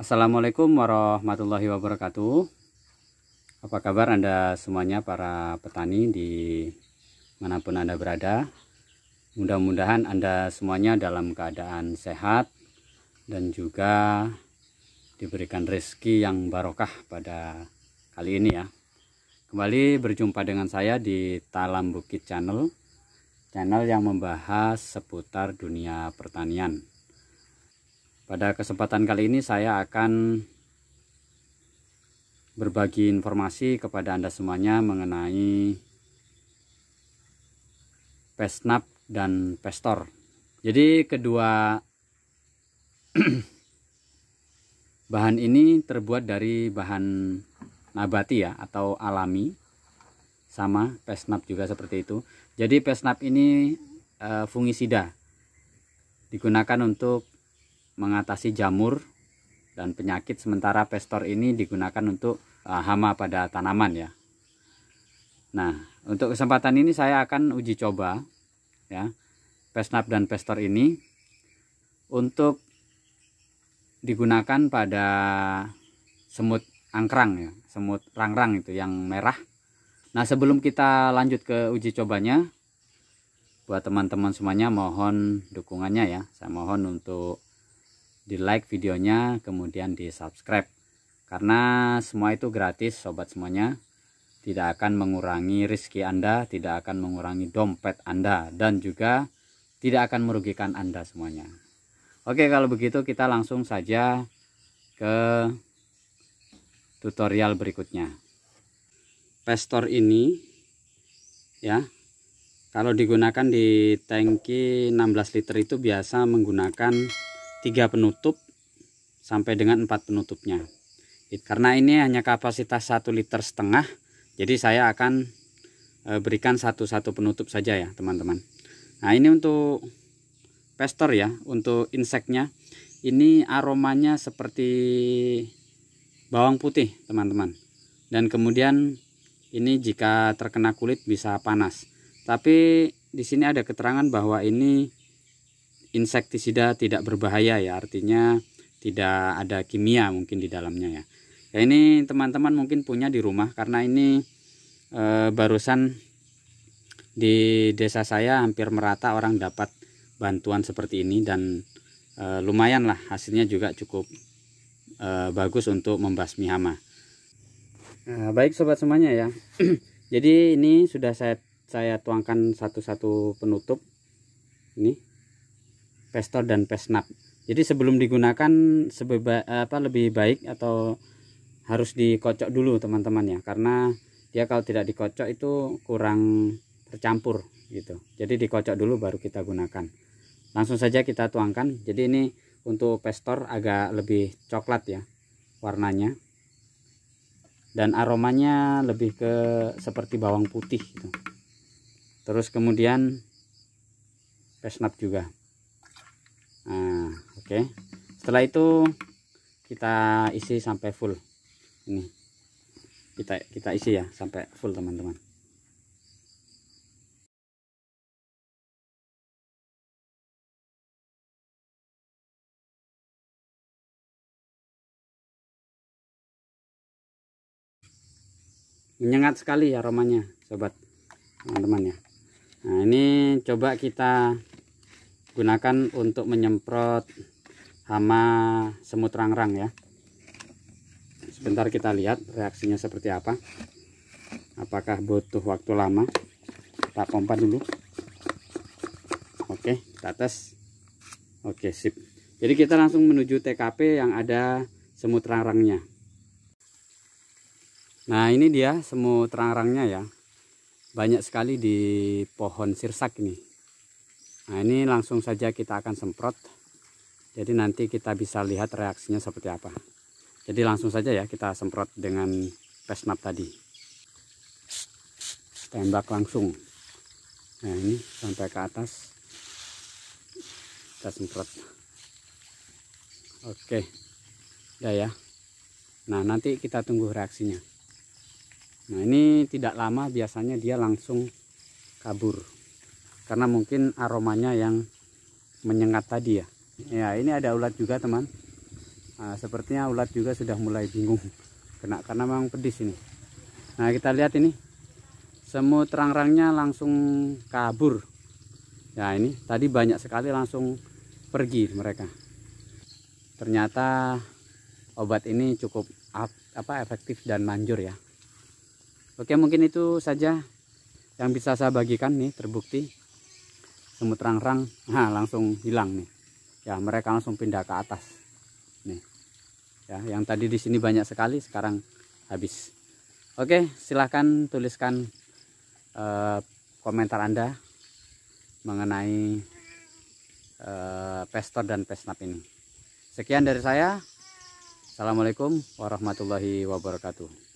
Assalamualaikum warahmatullahi wabarakatuh Apa kabar Anda semuanya para petani di manapun Anda berada Mudah-mudahan Anda semuanya dalam keadaan sehat Dan juga diberikan rezeki yang barokah pada kali ini ya Kembali berjumpa dengan saya di Talam Bukit Channel Channel yang membahas seputar dunia pertanian pada kesempatan kali ini saya akan berbagi informasi kepada Anda semuanya mengenai Pesnap dan Pestor. Jadi kedua bahan ini terbuat dari bahan nabati ya atau alami sama pesnap juga seperti itu jadi pesnap ini e, fungisida digunakan untuk mengatasi jamur dan penyakit sementara pestor ini digunakan untuk eh, hama pada tanaman ya. Nah, untuk kesempatan ini saya akan uji coba ya pesnap dan pestor ini untuk digunakan pada semut angkrang ya, semut rangrang itu yang merah. Nah, sebelum kita lanjut ke uji cobanya buat teman-teman semuanya mohon dukungannya ya. Saya mohon untuk di like videonya kemudian di subscribe karena semua itu gratis sobat semuanya tidak akan mengurangi rizki anda tidak akan mengurangi dompet anda dan juga tidak akan merugikan anda semuanya oke kalau begitu kita langsung saja ke tutorial berikutnya pestor ini ya kalau digunakan di tangki 16 liter itu biasa menggunakan tiga penutup sampai dengan empat penutupnya karena ini hanya kapasitas satu liter setengah jadi saya akan eh, berikan satu-satu penutup saja ya teman-teman nah ini untuk pester ya untuk inseknya ini aromanya seperti bawang putih teman-teman dan kemudian ini jika terkena kulit bisa panas tapi di sini ada keterangan bahwa ini insektisida tidak berbahaya ya artinya tidak ada kimia mungkin di dalamnya ya ya ini teman-teman mungkin punya di rumah karena ini e, barusan di desa saya hampir merata orang dapat bantuan seperti ini dan e, lumayan lah hasilnya juga cukup e, bagus untuk membasmi hama nah, baik sobat semuanya ya jadi ini sudah saya saya tuangkan satu-satu penutup ini pestor dan pesnap jadi sebelum digunakan sebeba, apa lebih baik atau harus dikocok dulu teman-teman ya karena dia kalau tidak dikocok itu kurang tercampur gitu jadi dikocok dulu baru kita gunakan langsung saja kita tuangkan jadi ini untuk pestor agak lebih coklat ya warnanya dan aromanya lebih ke seperti bawang putih gitu. terus kemudian pesnap juga oke setelah itu kita isi sampai full ini kita kita isi ya sampai full teman-teman menyengat sekali ya aromanya sobat teman-teman ya nah ini coba kita gunakan untuk menyemprot sama semut rangrang ya sebentar kita lihat reaksinya seperti apa apakah butuh waktu lama kita pompa dulu oke kita tes oke sip jadi kita langsung menuju TKP yang ada semut rangrangnya nah ini dia semut rangrangnya ya banyak sekali di pohon sirsak ini nah ini langsung saja kita akan semprot jadi nanti kita bisa lihat reaksinya seperti apa jadi langsung saja ya kita semprot dengan pesnap tadi tembak langsung nah ini sampai ke atas kita semprot oke udah ya nah nanti kita tunggu reaksinya nah ini tidak lama biasanya dia langsung kabur karena mungkin aromanya yang menyengat tadi ya ya ini ada ulat juga teman nah, sepertinya ulat juga sudah mulai bingung kena karena memang pedis ini nah kita lihat ini semut rang-rangnya langsung kabur ya ini tadi banyak sekali langsung pergi mereka ternyata obat ini cukup apa efektif dan manjur ya Oke mungkin itu saja yang bisa saya bagikan nih terbukti semut rang-rang langsung hilang nih ya mereka langsung pindah ke atas nih ya yang tadi di sini banyak sekali sekarang habis oke silahkan tuliskan eh, komentar anda mengenai eh, pestor dan pesnap ini sekian dari saya assalamualaikum warahmatullahi wabarakatuh